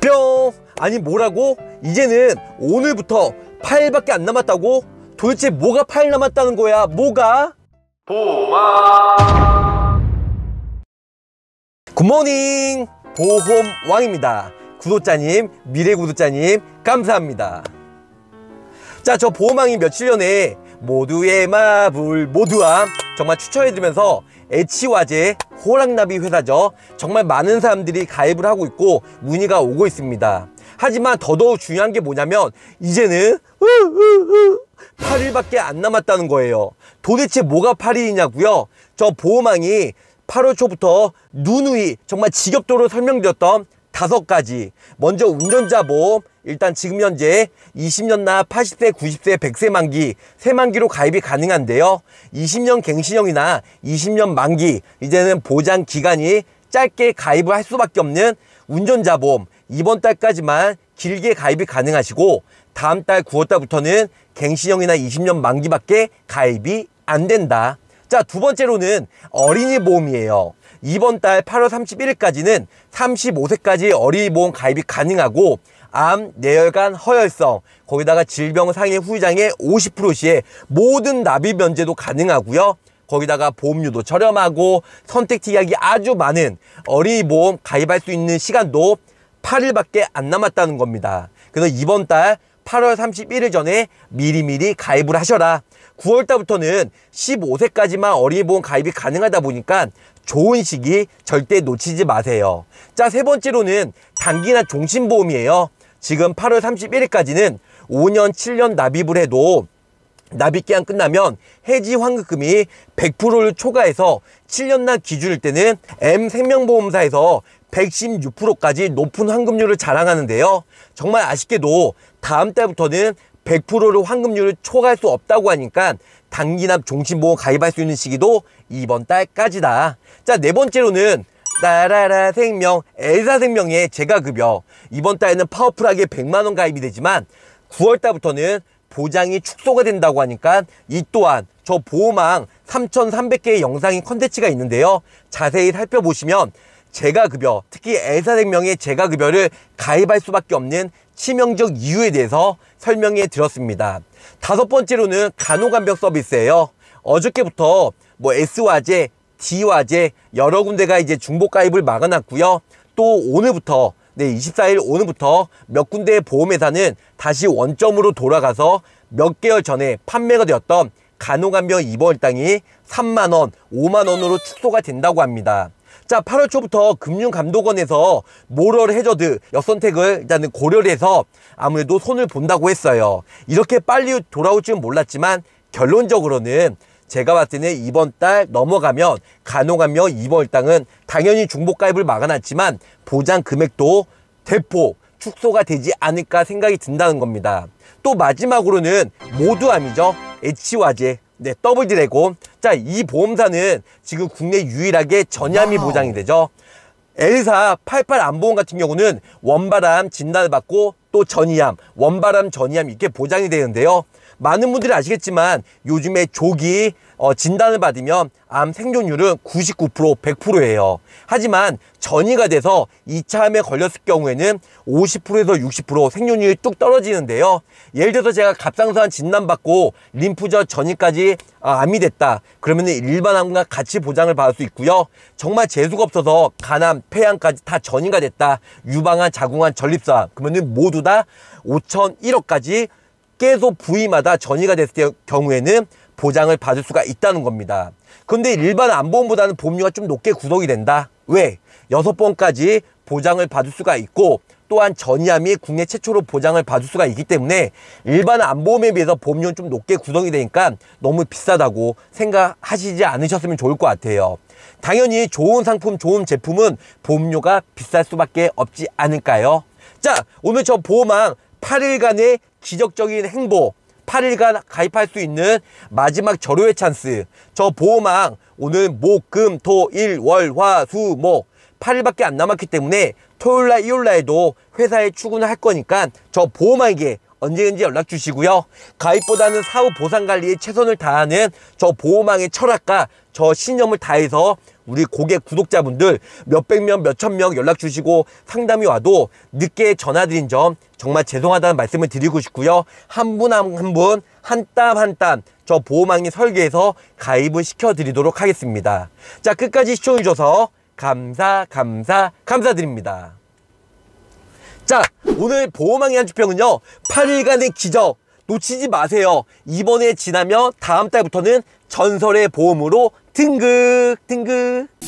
뿅! 아니 뭐라고? 이제는 오늘부터 8일밖에 안 남았다고? 도대체 뭐가 8일 남았다는 거야? 뭐가? 보마 굿모닝 보험왕입니다 구독자님, 미래 구독자님 감사합니다 자 저 보험왕이 며칠 전에 모두의 마블 모두와 정말 추천해드리면서 에치와제 호랑나비 회사죠. 정말 많은 사람들이 가입을 하고 있고 문의가 오고 있습니다. 하지만 더더욱 중요한 게 뭐냐면 이제는 8일밖에 안 남았다는 거예요. 도대체 뭐가 8일이냐고요? 저 보호망이 8월 초부터 누누이 정말 지겹도록 설명드렸던 다섯 가지 먼저 운전자 보험 일단 지금 현재 20년나 80세, 90세, 100세 만기, 세만기로 가입이 가능한데요. 20년 갱신형이나 20년 만기, 이제는 보장 기간이 짧게 가입을 할 수밖에 없는 운전자보험 이번 달까지만 길게 가입이 가능하시고 다음 달 9월달부터는 갱신형이나 20년 만기밖에 가입이 안 된다. 자, 두 번째로는 어린이 보험이에요. 이번 달 8월 31일까지는 35세까지 어린이 보험 가입이 가능하고 암, 내혈관 허혈성, 거기다가 질병 상해 후유장애 50% 시에 모든 납입 면제도 가능하고요. 거기다가 보험료도 저렴하고 선택 특약이 아주 많은 어린이 보험 가입할 수 있는 시간도 8일밖에 안 남았다는 겁니다. 그래서 이번 달 8월 31일 전에 미리미리 가입을 하셔라. 9월 달부터는 15세까지만 어린이보험 가입이 가능하다 보니까 좋은 시기 절대 놓치지 마세요. 자, 세 번째로는 단기나 종신보험이에요. 지금 8월 31일까지는 5년 7년 납입을 해도 납입기한 끝나면 해지 환급금이 100%를 초과해서 7년날 기준일 때는 M생명보험사에서 116%까지 높은 환급률을 자랑하는데요. 정말 아쉽게도 다음 달부터는 100%를 환급률을 초과할 수 없다고 하니까 단기납 종신보험 가입할 수 있는 시기도 이번 달까지다. 자, 네 번째로는 따라라 생명, 엘사생명의 재가급여 이번 달에는 파워풀하게 100만원 가입이 되지만 9월달부터는 보장이 축소가 된다고 하니까 이 또한 저 보호망 3,300개의 영상인 컨텐츠가 있는데요. 자세히 살펴보시면 재가급여, 특히 엘사생명의 재가급여를 가입할 수밖에 없는 치명적 이유에 대해서 설명해 드렸습니다. 다섯 번째로는 간호간병 서비스예요. 어저께부터 뭐 S화재, 디와제 여러 군데가 이제 중복 가입을 막아놨고요. 또 오늘부터 네 24일 오늘부터 몇 군데의 보험회사는 다시 원점으로 돌아가서 몇 개월 전에 판매가 되었던 간호간병 입원일당이 3만원, 5만원으로 축소가 된다고 합니다. 자 8월 초부터 금융감독원에서 모럴 해저드 역선택을 일단은 고려를 해서 아무래도 손을 본다고 했어요. 이렇게 빨리 돌아올 줄은 몰랐지만 결론적으로는 제가 봤을 때는 이번 달 넘어가면 간혹가며 이번 땅은 당연히 중복 가입을 막아놨지만 보장 금액도 대폭 축소가 되지 않을까 생각이 든다는 겁니다. 또 마지막으로는 모두암이죠. h 화제 네, 더블 드래곤. 자, 이 보험사는 지금 국내 유일하게 전야미 보장이 되죠. 엘사 88 암보험 같은 경우는 원바람 진단을 받고 또 전이암, 원바람 전이암 이렇게 보장이 되는데요. 많은 분들이 아시겠지만 요즘에 조기 어, 진단을 받으면 암 생존율은 99% 100%예요. 하지만 전이가 돼서 2차 암에 걸렸을 경우에는 50%에서 60% 생존율이 뚝 떨어지는데요. 예를 들어서 제가 갑상선 진단받고 림프절 전이까지 아, 암이 됐다. 그러면 일반 암과 같이 보장을 받을 수 있고요. 정말 재수가 없어서 간암, 폐암까지 다 전이가 됐다. 유방암, 자궁암, 전립선 그러면 모두 다 5천 1억까지 계속 부위마다 전이가 됐을 경우에는 보장을 받을 수가 있다는 겁니다. 근데 일반 안보험보다는 보험료가 좀 높게 구성이 된다. 왜? 여섯 번까지 보장을 받을 수가 있고 또한 전이암이 국내 최초로 보장을 받을 수가 있기 때문에 일반 안보험에 비해서 보험료는 좀 높게 구성이 되니까 너무 비싸다고 생각하시지 않으셨으면 좋을 것 같아요. 당연히 좋은 상품, 좋은 제품은 보험료가 비쌀 수밖에 없지 않을까요? 자, 오늘 저 보험왕 8일간의 지적적인 행보 8일간 가입할 수 있는 마지막 절호의 찬스 저 보호망 오늘 목, 금, 토, 일, 월, 화, 수, 목 8일밖에 안 남았기 때문에 토요일날, 일요일날에도 회사에 출근을 할 거니까 저 보호망에게 언제든지 연락 주시고요. 가입보다는 사후 보상 관리에 최선을 다하는 저 보호망의 철학과 저 신념을 다해서 우리 고객 구독자분들 몇백 명, 몇천 명 연락 주시고 상담이 와도 늦게 전화드린 점 정말 죄송하다는 말씀을 드리고 싶고요. 한 분 한 분, 한 땀 한 땀 저보호망이 설계해서 가입을 시켜드리도록 하겠습니다. 자, 끝까지 시청해주셔서 감사, 감사, 감사드립니다. 자, 오늘 보호망리 한주평은요. 8일간의 기적 놓치지 마세요. 이번에 지나면 다음 달부터는 전설의 보험으로 등극 등극